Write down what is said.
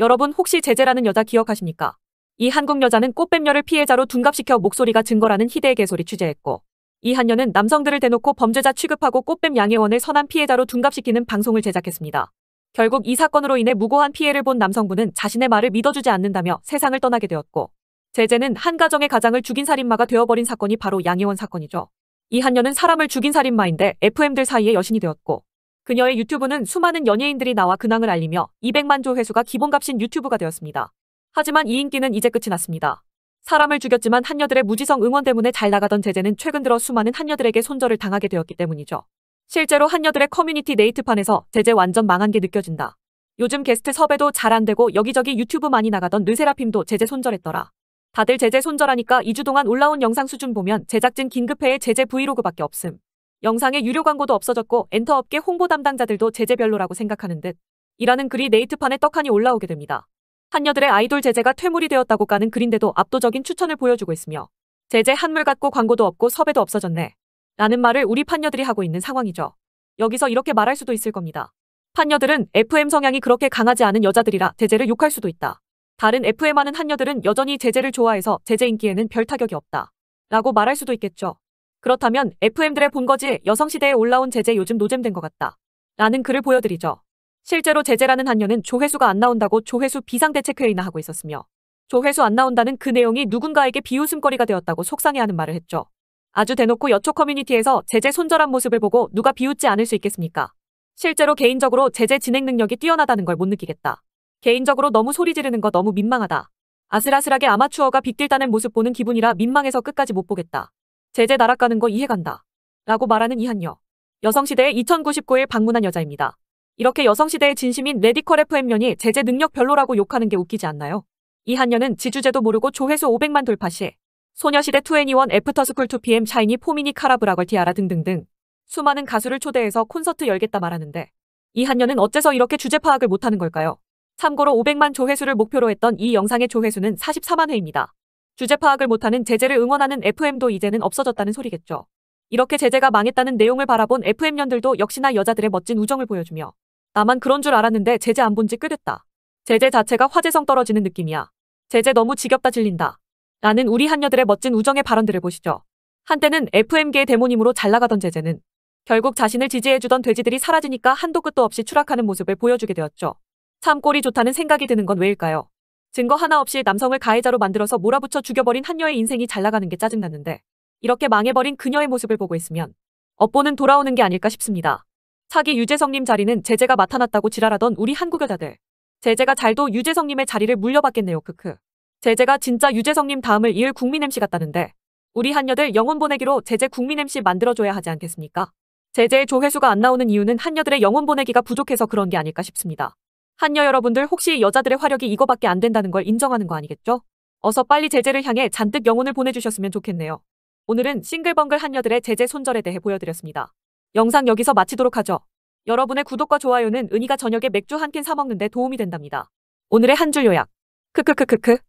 여러분 혹시 제재라는 여자 기억하십니까? 이 한국 여자는 꽃뱀녀를 피해자로 둔갑시켜 목소리가 증거라는 희대의 개소리 취재했고 이 한녀는 남성들을 대놓고 범죄자 취급하고 꽃뱀 양해원을 선한 피해자로 둔갑시키는 방송을 제작했습니다. 결국 이 사건으로 인해 무고한 피해를 본 남성분은 자신의 말을 믿어주지 않는다며 세상을 떠나게 되었고 제재는 한 가정의 가장을 죽인 살인마가 되어버린 사건이 바로 양해원 사건이죠. 이 한녀는 사람을 죽인 살인마인데 FM들 사이의 여신이 되었고 그녀의 유튜브는 수많은 연예인들이 나와 근황을 알리며 200만 조 회수가 기본값인 유튜브가 되었습니다. 하지만 이 인기는 이제 끝이 났습니다. 사람을 죽였지만 한녀들의 무지성 응원 때문에 잘 나가던 제재는 최근 들어 수많은 한녀들에게 손절을 당하게 되었기 때문이죠. 실제로 한녀들의 커뮤니티 네이트판에서 제재 완전 망한 게 느껴진다. 요즘 게스트 섭외도 잘 안 되고 여기저기 유튜브 많이 나가던 르세라핌도 제재 손절했더라. 다들 제재 손절하니까 2주 동안 올라온 영상 수준 보면 제작진 긴급회의 제재 브이로그밖에 없음. 영상에 유료 광고도 없어졌고 엔터업계 홍보 담당자들도 제재별로라고 생각하는 듯 이라는 글이 네이트판에 떡하니 올라오게 됩니다. 한녀들의 아이돌 제재가 퇴물이 되었다고 까는 글인데도 압도적인 추천을 보여주고 있으며 제재 한물 같고 광고도 없고 섭외도 없어졌네 라는 말을 우리 판녀들이 하고 있는 상황이죠. 여기서 이렇게 말할 수도 있을 겁니다. 판녀들은 FM 성향이 그렇게 강하지 않은 여자들이라 제재를 욕할 수도 있다. 다른 FM하는 한녀들은 여전히 제재를 좋아해서 제재 인기에는 별 타격이 없다. 라고 말할 수도 있겠죠. 그렇다면 FM들의 본거지 여성시대에 올라온 제재 요즘 노잼된 것 같다. 라는 글을 보여드리죠. 실제로 제재라는 한녀는 조회수가 안 나온다고 조회수 비상대책회의나 하고 있었으며 조회수 안 나온다는 그 내용이 누군가에게 비웃음거리가 되었다고 속상해하는 말을 했죠. 아주 대놓고 여초 커뮤니티에서 제재 손절한 모습을 보고 누가 비웃지 않을 수 있겠습니까? 실제로 개인적으로 제재 진행 능력이 뛰어나다는 걸 못 느끼겠다. 개인적으로 너무 소리 지르는 거 너무 민망하다. 아슬아슬하게 아마추어가 빅딜 다는 모습 보는 기분이라 민망해서 끝까지 못 보겠다. 제재 날아 가는 거 이해간다. 라고 말하는 이한녀 여성시대에 2099일 방문한 여자입니다. 이렇게 여성시대의 진심인 레디컬 FM년이 제재 능력 별로라고 욕하는 게 웃기지 않나요? 이한녀는 지주제도 모르고 조회수 500만 돌파 시 소녀시대 2NE1 애프터스쿨 2PM 샤이니 포미니 카라브라걸 티아라 등등등 수많은 가수를 초대해서 콘서트 열겠다 말하는데 이한녀는 어째서 이렇게 주제 파악을 못하는 걸까요? 참고로 500만 조회수를 목표로 했던 이 영상의 조회수는 44만 회입니다. 주제 파악을 못하는 제재를 응원하는 FM도 이제는 없어졌다는 소리겠죠. 이렇게 제재가 망했다는 내용을 바라본 FM년들도 역시나 여자들의 멋진 우정을 보여주며 나만 그런 줄 알았는데 제재 안 본지끄 됐다. 제재 자체가 화제성 떨어지는 느낌이야. 제재 너무 지겹다 질린다. 라는 우리 한녀들의 멋진 우정의 발언들을 보시죠. 한때는 FM계의 데모님으로 잘 나가던 제재는 결국 자신을 지지해주던 돼지들이 사라지니까 한도 끝도 없이 추락하는 모습을 보여주게 되었죠. 참 꼴이 좋다는 생각이 드는 건 왜일까요? 증거 하나 없이 남성을 가해자로 만들어서 몰아붙여 죽여버린 한녀의 인생이 잘 나가는 게짜증났는데 이렇게 망해버린 그녀의 모습을 보고 있으면 업보는 돌아오는 게 아닐까 싶습니다. 차기 유재석님 자리는 제재가 맡아놨다고 지랄하던 우리 한국여자들. 제재가 잘도 유재석님의 자리를 물려받겠네요. 크크. 제재가 진짜 유재석님 다음을 이을 국민 MC 같다는데 우리 한녀들 영혼 보내기로 제재 국민 MC 만들어줘야 하지 않겠습니까? 제재의 조회수가 안 나오는 이유는 한녀들의 영혼 보내기가 부족해서 그런 게 아닐까 싶습니다. 한녀 여러분들 혹시 여자들의 화력이 이거밖에 안 된다는 걸 인정하는 거 아니겠죠? 어서 빨리 제재를 향해 잔뜩 영혼을 보내주셨으면 좋겠네요. 오늘은 싱글벙글 한녀들의 제재 손절에 대해 보여드렸습니다. 영상 여기서 마치도록 하죠. 여러분의 구독과 좋아요는 은희가 저녁에 맥주 한 캔 사 먹는데 도움이 된답니다. 오늘의 한 줄 요약. 크크크크크.